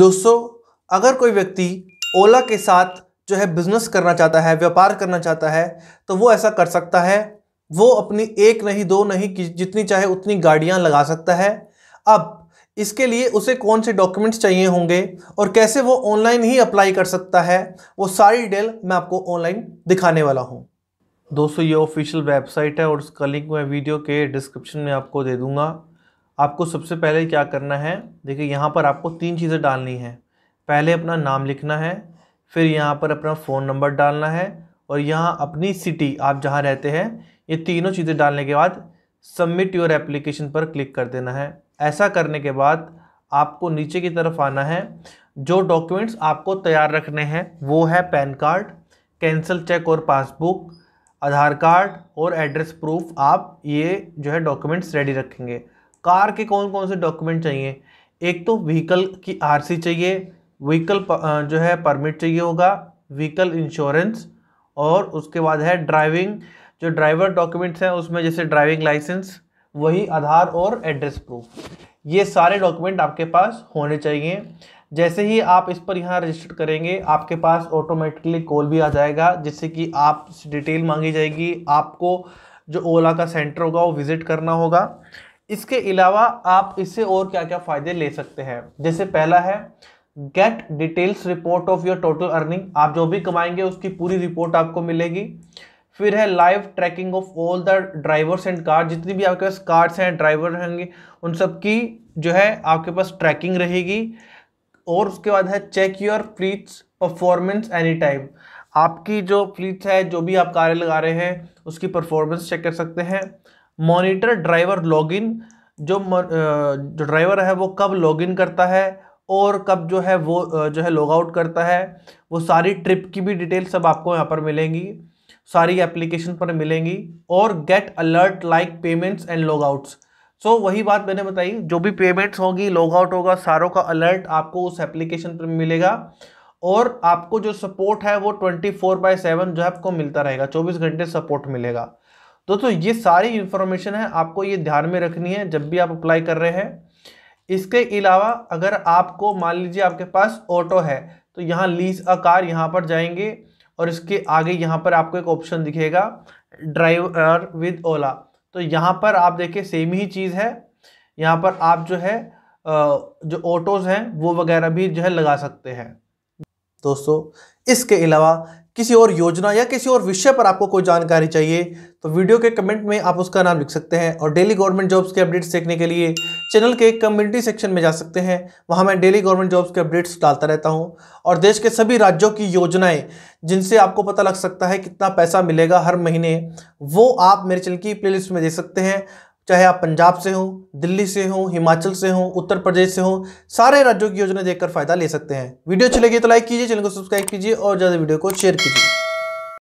दोस्तों अगर कोई व्यक्ति ओला के साथ जो है बिजनेस करना चाहता है व्यापार करना चाहता है तो वो ऐसा कर सकता है वो अपनी एक नहीं दो नहीं जितनी चाहे उतनी गाड़ियाँ लगा सकता है अब इसके लिए उसे कौन से डॉक्यूमेंट्स चाहिए होंगे और कैसे वो ऑनलाइन ही अप्लाई कर सकता है वो सारी डिटेल मैं आपको ऑनलाइन दिखाने वाला हूँ दोस्तों ये ऑफिशियल वेबसाइट है और उसका लिंक मैं वीडियो के डिस्क्रिप्शन में आपको दे दूँगा आपको सबसे पहले क्या करना है देखिए यहाँ पर आपको तीन चीज़ें डालनी हैं पहले अपना नाम लिखना है फिर यहाँ पर अपना फ़ोन नंबर डालना है और यहाँ अपनी सिटी आप जहाँ रहते हैं ये तीनों चीज़ें डालने के बाद सबमिट योर एप्लीकेशन पर क्लिक कर देना है ऐसा करने के बाद आपको नीचे की तरफ आना है जो डॉक्यूमेंट्स आपको तैयार रखने हैं वो है पैन कार्ड कैंसिल चेक और पासबुक आधार कार्ड और एड्रेस प्रूफ आप ये जो है डॉक्यूमेंट्स रेडी रखेंगे कार के कौन कौन से डॉक्यूमेंट चाहिए एक तो व्हीकल की आरसी चाहिए व्हीकल जो है परमिट चाहिए होगा व्हीकल इंश्योरेंस और उसके बाद है ड्राइविंग जो ड्राइवर डॉक्यूमेंट्स हैं उसमें जैसे ड्राइविंग लाइसेंस वही आधार और एड्रेस प्रूफ ये सारे डॉक्यूमेंट आपके पास होने चाहिए जैसे ही आप इस पर यहाँ रजिस्टर करेंगे आपके पास ऑटोमेटिकली कॉल भी आ जाएगा जिससे कि आप डिटेल मांगी जाएगी आपको जो ओला का सेंटर होगा वो विज़िट करना होगा इसके अलावा आप इससे और क्या क्या फ़ायदे ले सकते हैं जैसे पहला है get details report of your total earning आप जो भी कमाएंगे उसकी पूरी रिपोर्ट आपको मिलेगी फिर है live tracking of all the drivers and car जितनी भी आपके पास कार्ड्स हैं ड्राइवर होंगे उन सब की जो है आपके पास ट्रैकिंग रहेगी और उसके बाद है check your fleets performance any time आपकी जो फ्लीट्स है जो भी आप कार लगा रहे हैं उसकी परफॉर्मेंस चेक कर सकते हैं मॉनिटर ड्राइवर लॉगिन जो जो ड्राइवर है वो कब लॉगिन करता है और कब जो है वो जो है लॉग आउट करता है वो सारी ट्रिप की भी डिटेल सब आपको यहाँ पर मिलेंगी सारी एप्लीकेशन पर मिलेंगी और get alert like payments and log outs so वही बात मैंने बताई जो भी पेमेंट्स होगी लॉग आउट होगा सारों का अलर्ट आपको उस एप्लीकेशन पर मिलेगा और आपको जो सपोर्ट है वो ट्वेंटी फोर बाय सेवन जो है आपको मिलता रहेगा चौबीस घंटे सपोर्ट मिलेगा दोस्तों ये सारी इंफॉर्मेशन है आपको ये ध्यान में रखनी है जब भी आप अप्लाई कर रहे हैं इसके अलावा अगर आपको मान लीजिए आपके पास ऑटो है तो यहाँ लीज अ कार यहाँ पर जाएंगे और इसके आगे यहाँ पर आपको एक ऑप्शन दिखेगा ड्राइवर विद ओला तो यहाँ पर आप देखिए सेम ही चीज़ है यहाँ पर आप जो है जो ऑटोज़ हैं वो वगैरह भी जो है लगा सकते हैं दोस्तों इसके अलावा किसी और योजना या किसी और विषय पर आपको कोई जानकारी चाहिए तो वीडियो के कमेंट में आप उसका नाम लिख सकते हैं और डेली गवर्नमेंट जॉब्स के अपडेट्स देखने के लिए चैनल के कम्युनिटी सेक्शन में जा सकते हैं वहाँ मैं डेली गवर्नमेंट जॉब्स के अपडेट्स डालता रहता हूँ और देश के सभी राज्यों की योजनाएं जिनसे आपको पता लग सकता है कितना पैसा मिलेगा हर महीने वो आप मेरे चैनल की प्ले में देख सकते हैं चाहे आप पंजाब से हों दिल्ली से हों हिमाचल से हों उत्तर प्रदेश से हों सारे राज्यों की योजना देखकर फायदा ले सकते हैं वीडियो अच्छी लगी तो लाइक कीजिए चैनल को सब्सक्राइब कीजिए और ज़्यादा वीडियो को शेयर कीजिए